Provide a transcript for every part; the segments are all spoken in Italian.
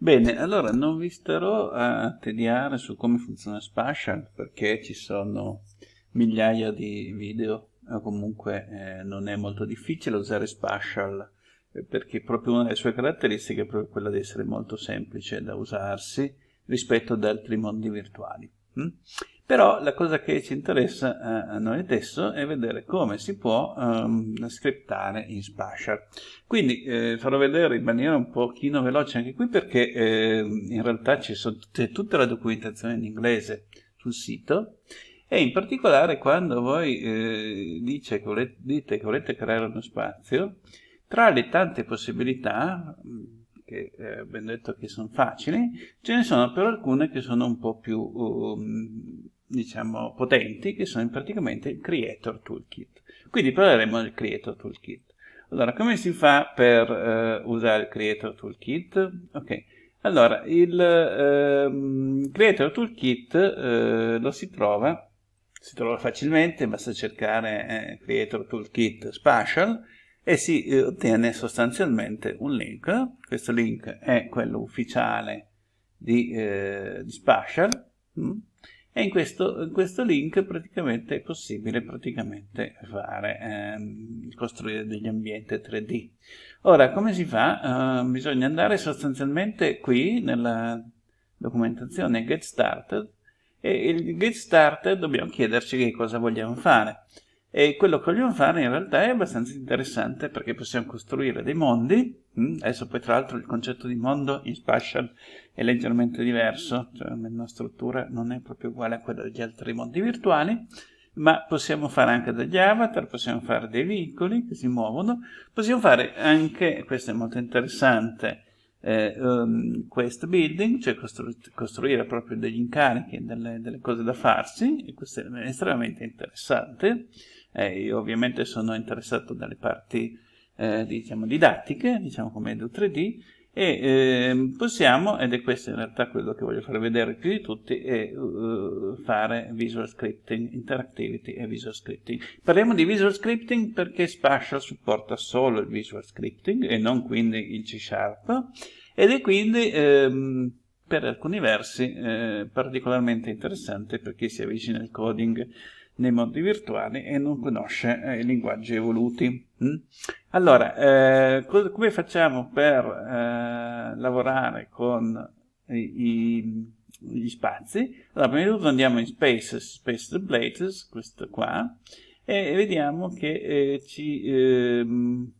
Bene, allora non vi starò a tediare su come funziona Spatial perché ci sono migliaia di video, comunque eh, non è molto difficile usare Spatial perché proprio una delle sue caratteristiche è proprio quella di essere molto semplice da usarsi rispetto ad altri mondi virtuali. Mm? Però la cosa che ci interessa eh, a noi adesso è vedere come si può ehm, scriptare in Spatial. Quindi eh, farò vedere in maniera un pochino veloce anche qui perché eh, in realtà c'è sono tutta la documentazione in inglese sul sito e in particolare quando voi eh, dice che volete, dite che volete creare uno spazio, tra le tante possibilità, mm, che eh, abbiamo detto che sono facili, ce ne sono per alcune che sono un po' più... Um, diciamo, potenti che sono praticamente il Creator Toolkit. Quindi parleremo del Creator Toolkit. Allora, come si fa per eh, usare il Creator Toolkit? Ok, allora, il eh, Creator Toolkit eh, lo si trova, si trova facilmente, basta cercare eh, Creator Toolkit Spatial e si eh, ottiene sostanzialmente un link, questo link è quello ufficiale di, eh, di Spatial, mh? Mm? e in questo, in questo link praticamente è possibile praticamente fare, ehm, costruire degli ambienti 3D. Ora, come si fa? Eh, bisogna andare sostanzialmente qui nella documentazione Get Started e il Get Started dobbiamo chiederci che cosa vogliamo fare. E quello che vogliamo fare in realtà è abbastanza interessante perché possiamo costruire dei mondi. Mm, adesso poi tra l'altro il concetto di mondo in Spatial è leggermente diverso, cioè la struttura non è proprio uguale a quella degli altri mondi virtuali, ma possiamo fare anche degli avatar, possiamo fare dei veicoli che si muovono, possiamo fare anche, questo è molto interessante, eh, um, quest building, cioè costru costruire proprio degli incarichi, delle, delle, cose da farsi, e questo è estremamente interessante. Eh, io ovviamente sono interessato dalle parti eh, diciamo didattiche, diciamo come Edu3D, e eh, possiamo, ed è questo in realtà quello che voglio far vedere più di tutti, è uh, fare visual scripting, interactivity e visual scripting. Parliamo di visual scripting perché Spatial supporta solo il visual scripting e non quindi il C Sharp ed è quindi ehm, per alcuni versi eh, particolarmente interessante per chi si avvicina al coding nei mondi virtuali e non conosce eh, i linguaggi evoluti. Mm? Allora, eh, co- come facciamo per eh, lavorare con i, i, gli spazi? Allora, prima di tutto andiamo in Spaces, Space Places, questo qua, e vediamo che eh, ci ehm,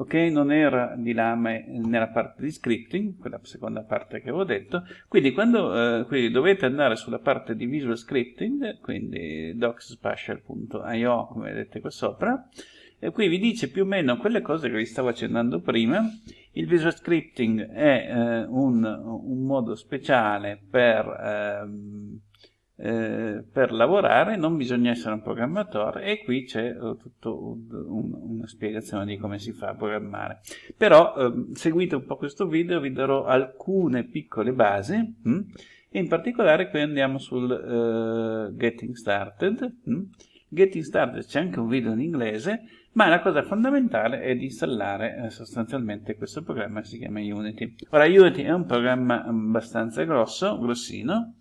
ok? Non era di lame nella parte di scripting, quella seconda parte che avevo detto, quindi quando eh, quindi dovete andare sulla parte di visual scripting, quindi docspatial.io come vedete qua sopra, e qui vi dice più o meno quelle cose che vi stavo accennando prima, il visual scripting è eh, un, un, modo speciale per... Eh, eh, per lavorare non bisogna essere un programmatore e qui c'è eh, tutta un, un, una spiegazione di come si fa a programmare però eh, seguite un po' questo video vi darò alcune piccole basi mh? Hm? e in particolare qui andiamo sul eh, getting started mh? Hm? getting started c'è anche un video in inglese ma la cosa fondamentale è di installare eh, sostanzialmente questo programma che si chiama Unity ora Unity è un programma abbastanza grosso, grossino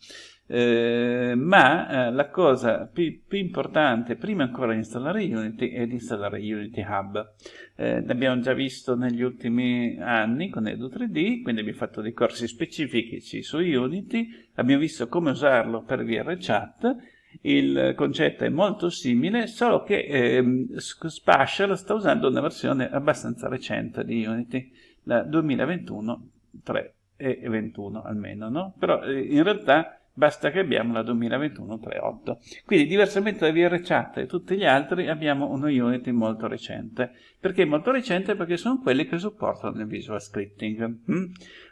eh, ma eh, la cosa più, più, importante prima ancora di installare Unity è di installare Unity Hub eh, l'abbiamo già visto negli ultimi anni con Edu3D quindi abbiamo fatto dei corsi specifici su Unity abbiamo visto come usarlo per VR chat il concetto è molto simile solo che eh, Spatial sta usando una versione abbastanza recente di Unity la 2021 3 e 21 almeno no? però eh, in realtà basta che abbiamo la 2021-38. Quindi diversamente da VRChat e tutti gli altri abbiamo uno Unity molto recente. Perché molto recente? Perché sono quelli che supportano il Visual Scripting. Mm?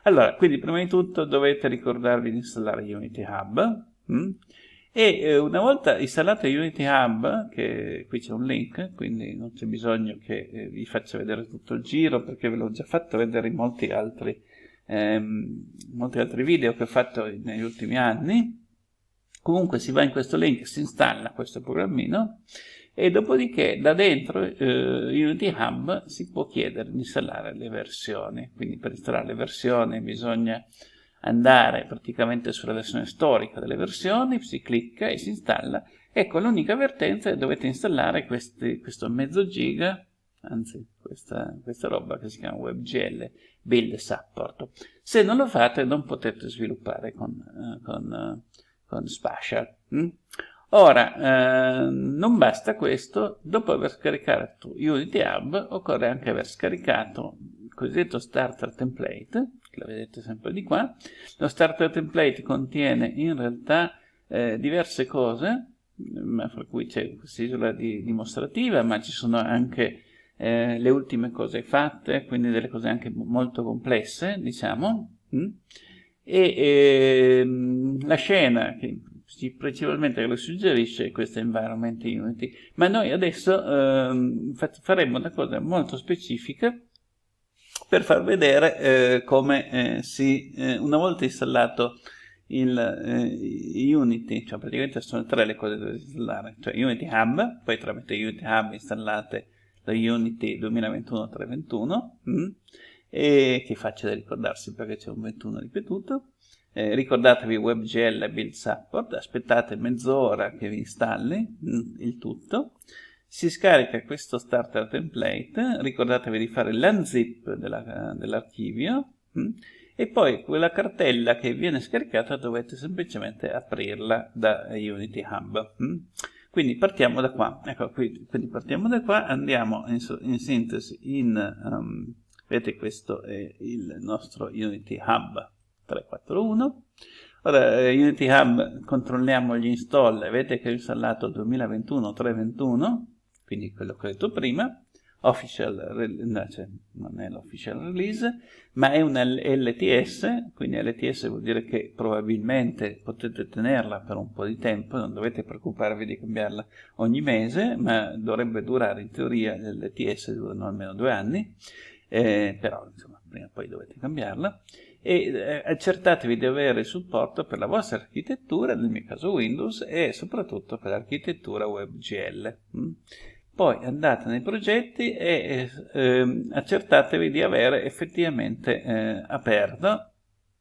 Allora, quindi prima di tutto dovete ricordarvi di installare Unity Hub. Mm? E eh, una volta installato Unity Hub, che qui c'è un link, quindi non c'è bisogno che eh, vi faccia vedere tutto il giro perché ve l'ho già fatto vedere in molti altri ehm, molti altri video che ho fatto negli ultimi anni. Comunque si va in questo link, si installa questo programmino e dopodiché da dentro eh, Unity Hub si può chiedere di installare le versioni. Quindi per installare le versioni bisogna andare praticamente sulla versione storica delle versioni, si clicca e si installa. Ecco, l'unica avvertenza è che dovete installare questi, questo mezzo giga anzi questa, questa roba che si chiama WebGL Build Support. Se non lo fate non potete sviluppare con, eh, con, eh, con Spatial. Mm? Ora, eh, non basta questo, dopo aver scaricato Unity Hub occorre anche aver scaricato il cosiddetto Starter Template, che la vedete sempre di qua. Lo Starter Template contiene in realtà eh, diverse cose, mm, fra cui c'è quest'isola di, dimostrativa, ma ci sono anche eh, le ultime cose fatte, quindi delle cose anche molto complesse, diciamo, mh? Mm? e ehm, la scena che sì, principalmente lo suggerisce è questa Environment Unity, ma noi adesso ehm, faremo una cosa molto specifica per far vedere eh, come eh, si, eh, una volta installato il eh, Unity, cioè praticamente sono tre le cose da installare, cioè Unity Hub, poi tramite Unity Hub installate la Unity 2021-321, mm, e che è facile da ricordarsi perché c'è un 21 ripetuto. Eh, ricordatevi WebGL Build Support, aspettate mezz'ora che vi installi mm, il tutto. Si scarica questo starter template, ricordatevi di fare l'unzip dell'archivio dell mm, e poi quella cartella che viene scaricata dovete semplicemente aprirla da Unity Hub. Mm. Quindi partiamo da qua, ecco, qui, quindi partiamo da qua, andiamo in, in sintesi in, um, vedete questo è il nostro Unity Hub 341, ora eh, Unity Hub controlliamo gli install, vedete che ho installato 2021-321, quindi quello che ho detto prima, official, no, cioè non è l'official release, ma è una LTS, quindi LTS vuol dire che probabilmente potete tenerla per un po' di tempo, non dovete preoccuparvi di cambiarla ogni mese, ma dovrebbe durare in teoria l'LTS durano almeno due anni, eh, però insomma prima o poi dovete cambiarla e eh, accertatevi di avere supporto per la vostra architettura, nel mio caso Windows, e soprattutto per l'architettura WebGL. Mm? Poi andate nei progetti e eh, ehm, accertatevi di avere effettivamente eh, aperto,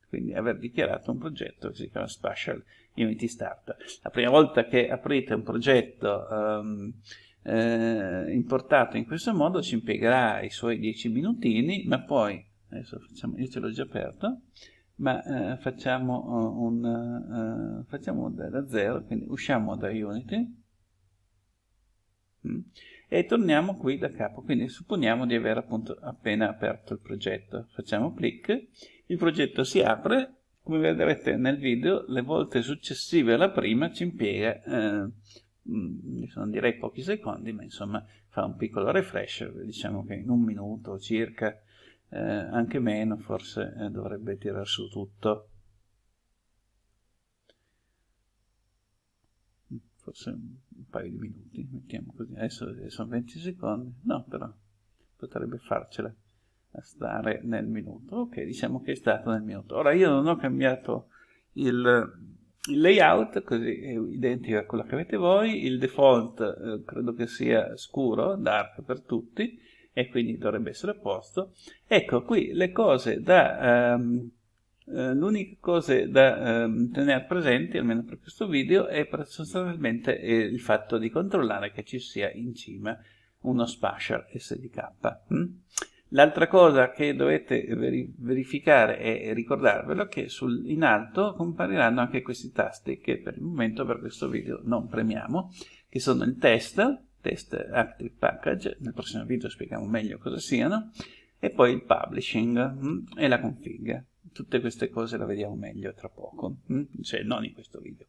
quindi aver dichiarato un progetto che si chiama Spatial Unity Start. La prima volta che aprite un progetto ehm, eh, importato in questo modo ci impiegherà i suoi 10 minutini, ma poi, adesso facciamo, io ce l'ho già aperto, ma eh, facciamo, eh, un, eh, facciamo da, da zero, quindi usciamo da Unity, Mm. E torniamo qui da capo, quindi supponiamo di aver appunto appena aperto il progetto. Facciamo clic, il progetto si apre, come vedrete nel video, le volte successive alla prima ci impiega, eh, mm, non direi pochi secondi, ma insomma fa un piccolo refresh, diciamo che in un minuto circa, eh, anche meno, forse eh, dovrebbe tirare su tutto. forse un paio di minuti, mettiamo così, adesso sono 20 secondi, no però potrebbe farcela a stare nel minuto, ok diciamo che è stato nel minuto, ora io non ho cambiato il, il layout, così è identico a quello che avete voi, il default eh, credo che sia scuro, dark per tutti, e quindi dovrebbe essere a posto. Ecco qui le cose da... Ehm, eh, l'unica cosa da eh, tenere presente, almeno per questo video, è sostanzialmente eh, il fatto di controllare che ci sia in cima uno spasher SDK. Mm? Hm? L'altra cosa che dovete veri verificare e ricordarvelo che sul, in alto compariranno anche questi tasti che per il momento per questo video non premiamo, che sono il test, test active package, nel prossimo video spieghiamo meglio cosa siano, e poi il publishing mm, e la config tutte queste cose le vediamo meglio tra poco, mm? cioè non in questo video.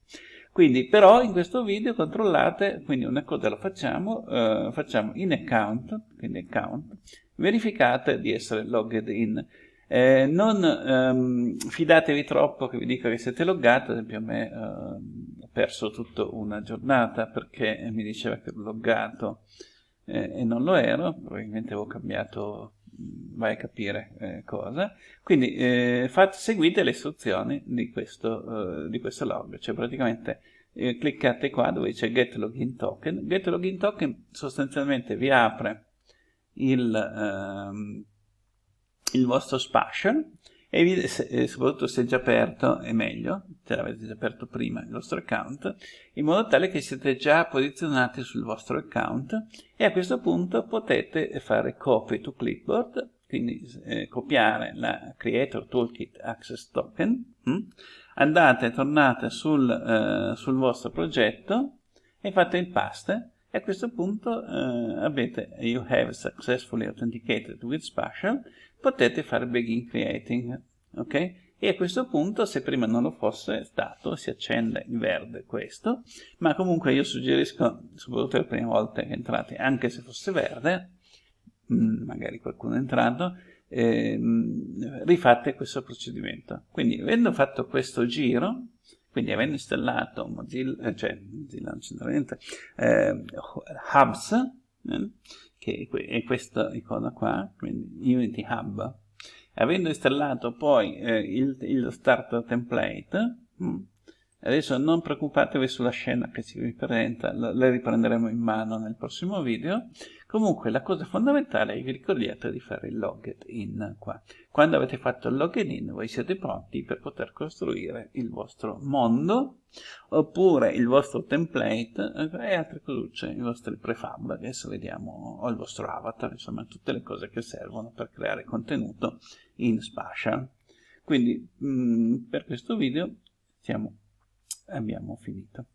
Quindi però in questo video controllate, quindi una cosa la facciamo, eh, facciamo in account, quindi account, verificate di essere logged in. Eh, non ehm, fidatevi troppo che vi dica che siete loggati, ad esempio a me eh, ho perso tutta una giornata perché mi diceva che ero loggato eh, e non lo ero, probabilmente avevo cambiato vai a capire eh, cosa. Quindi eh, fate, seguite le istruzioni di questo, eh, di questo log, cioè praticamente eh, cliccate qua dove c'è get login token, get login token sostanzialmente vi apre il, ehm, il vostro spasher, e, se, soprattutto se è già aperto è meglio, se l'avete già aperto prima il vostro account, in modo tale che siete già posizionati sul vostro account e a questo punto potete fare copy to clipboard, quindi eh, copiare la Creator Toolkit Access Token, mh? Hm? andate, tornate sul, eh, sul vostro progetto e fate impaste e a questo punto eh, avete You have successfully authenticated with Spatial potete fare begin creating eh, ok e a questo punto se prima non lo fosse stato si accende in verde questo ma comunque io suggerisco soprattutto le prime volte che entrate anche se fosse verde mm, magari qualcuno è entrato eh, rifate questo procedimento quindi avendo fatto questo giro quindi avendo installato Mozilla, eh, cioè Mozilla non c'entra niente, ehm, eh, Hubs, eh, che è questa cosa qua, quindi Unity Hub. Avendo installato poi eh, il, il, starter template, mm, adesso non preoccupatevi sulla scena che si ripresenta, la, la riprenderemo in mano nel prossimo video, Comunque la cosa fondamentale è che ricordiate di fare il logged in qua. Quando avete fatto il logged in voi siete pronti per poter costruire il vostro mondo oppure il vostro template eh, e altre cose, i vostri prefab, adesso vediamo, o il vostro avatar, insomma tutte le cose che servono per creare contenuto in Spatial. Quindi mh, mm, per questo video siamo, abbiamo finito.